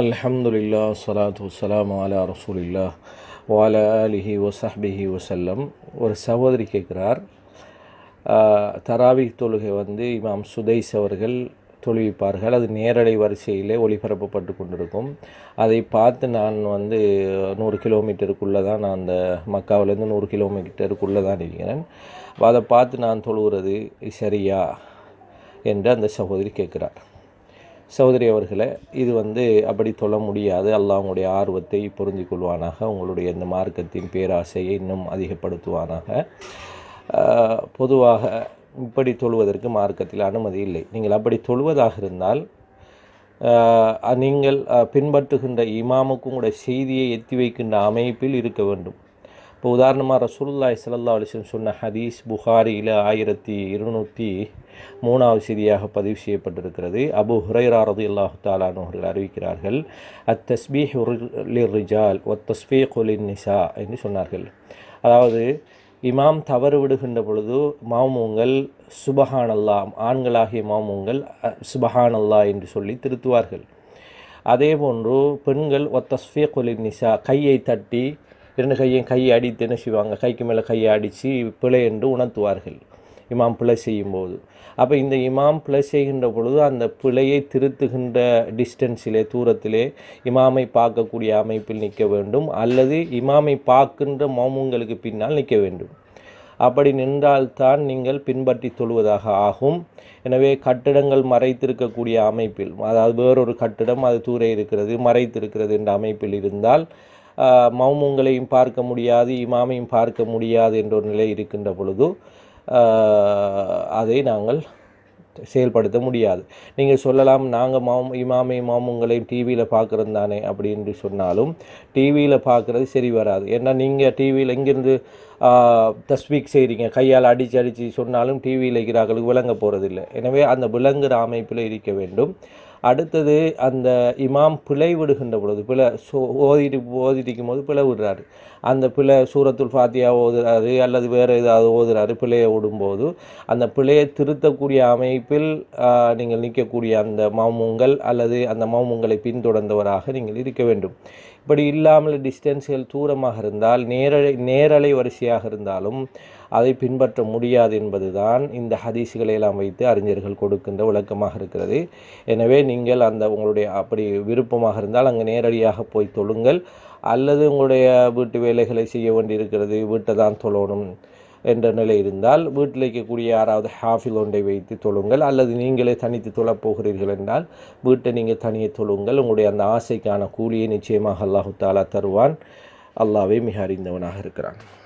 அல்ஹம்துலில்லா சலாத்து வலாம் அலா ரசூலில்லா வால அலிஹி வசஹ்பிஹி வசல்லம் ஒரு சகோதரி கேட்குறார் தராவி தொழுகை வந்து இமாம் சுதைஸ் அவர்கள் தொழுவிப்பார்கள் அது நேரடி வரிசையிலே ஒளிபரப்பப்பட்டு கொண்டிருக்கும் அதை பார்த்து நான் வந்து நூறு கிலோமீட்டருக்குள்ளே தான் நான் அந்த மக்காவிலேருந்து நூறு கிலோமீட்டருக்குள்ளே தான் இருக்கிறேன் அதை பார்த்து நான் தொழுகிறது சரியா என்று அந்த சகோதரி கேட்குறார் சௌதரி அவர்களை இது வந்து அப்படி சொல்ல முடியாது உங்களுடைய ஆர்வத்தை புரிந்து கொள்வானாக உங்களுடைய இந்த மார்க்கத்தின் பேராசையை இன்னும் அதிகப்படுத்துவானாக பொதுவாக இப்படி தொழுவதற்கு மார்க்கத்தில் அனுமதி இல்லை நீங்கள் அப்படி தொழுவதாக இருந்தால் நீங்கள் பின்பற்றுகின்ற இமாமுக்கும் கூட செய்தியை எத்தி வைக்கின்ற அமைப்பில் இருக்க வேண்டும் இப்போ உதாரணமாக ரசூலுல்லாய் சல்லா அலிஸ்லம் சொன்ன ஹதீஸ் புகாரியில் ஆயிரத்தி இருநூற்றி மூணாவது செய்தியாக பதிவு செய்யப்பட்டிருக்கிறது அபு ஹுரைரா ரது அல்லாஹு அவர்கள் அறிவிக்கிறார்கள் அத் தஸ்பீஹ் ரிஜால் ஒத் தஸ்பீக் நிசா என்று சொன்னார்கள் அதாவது இமாம் தவறு விடுகின்ற பொழுது மாமூங்கள் சுபஹான் அல்லா ஆண்களாகிய மாமூங்கள் சுபஹான் அல்லா என்று சொல்லி திருத்துவார்கள் அதே போன்று பெண்கள் ஒத்தஸ்ஃபியகுலின் நிசா கையை தட்டி இரண்டு கையும் கையை அடித்து செய்வாங்க கைக்கு மேலே கையை அடித்து பிழை என்று உணர்த்துவார்கள் இமாம் பிழை செய்யும்போது அப்போ இந்த இமாம் பிழை செய்கின்ற பொழுது அந்த பிழையை திருத்துகின்ற டிஸ்டன்ஸிலே தூரத்திலே இமாமை பார்க்கக்கூடிய அமைப்பில் நிற்க வேண்டும் அல்லது இமாமை பார்க்கின்ற மோமுங்களுக்கு பின்னால் நிற்க வேண்டும் அப்படி நின்றால்தான் நீங்கள் பின்பற்றி தொழுவதாக ஆகும் எனவே கட்டிடங்கள் மறைத்திருக்கக்கூடிய அமைப்பில் அதாவது வேறொரு கட்டிடம் அது தூர இருக்கிறது மறைத்திருக்கிறது என்ற அமைப்பில் இருந்தால் மௌமுங்களையும் பார்க்க முடியாது இமாமையும் பார்க்க முடியாது என்ற ஒரு நிலை இருக்கின்ற பொழுது அதை நாங்கள் செயல்படுத்த முடியாது நீங்கள் சொல்லலாம் நாங்கள் மாம் இமாமை மாமுங்களையும் டிவியில் பார்க்குறது தானே அப்படின்னு சொன்னாலும் டிவியில் பார்க்குறது சரி வராது ஏன்னா நீங்கள் டிவியில் இங்கேருந்து தஸ்வீக் செய்கிறீங்க கையால் அடித்து அடித்து சொன்னாலும் டிவியில் இருக்கிறார்களுக்கு விளங்க போகிறதில்லை எனவே அந்த விளங்குகிற அமைப்பில் இருக்க வேண்டும் அடுத்தது அந்த இமாம் பிழை விடுகின்ற பொழுது பிழை சோ ஓதிட்டு ஓதிட்டிக்கும் போது பிழை விடுறாரு அந்த பிழை சூரத்துல் ஃபாத்தியா ஓதுறாரு அல்லது வேறு ஏதாவது ஓதுறாரு பிழையை விடும்போது அந்த பிழையை திருத்தக்கூடிய அமைப்பில் நீங்கள் நிற்கக்கூடிய அந்த மாமுங்கள் அல்லது அந்த மாமுங்களை பின்தொடர்ந்தவராக நீங்கள் இருக்க வேண்டும் இப்படி இல்லாமல் டிஸ்டன்ஸ்கள் தூரமாக இருந்தால் நேரலை நேரலை வரிசையாக இருந்தாலும் அதை பின்பற்ற முடியாது தான் இந்த ஹதீஸுகளை எல்லாம் வைத்து அறிஞர்கள் கொடுக்கின்ற விளக்கமாக இருக்கிறது எனவே நீங்கள் அந்த உங்களுடைய அப்படி விருப்பமாக இருந்தால் அங்கே நேரடியாக போய் தொழுங்கள் அல்லது உங்களுடைய வீட்டு வேலைகளை செய்ய வேண்டியிருக்கிறது வீட்டை தான் தொழணும் என்ற நிலை இருந்தால் வீட்டில் இருக்கக்கூடிய யாராவது ஹாஃபில் ஒன்றை வைத்து தொழுங்கள் அல்லது நீங்களே தனித்து தொழப்போகிறீர்கள் என்றால் வீட்டை நீங்கள் தனியே தொழுங்கள் உங்களுடைய அந்த ஆசைக்கான கூலியை நிச்சயமாக அல்லாஹு தாலா தருவான் அல்லாவே மிக அறிந்தவனாக இருக்கிறான்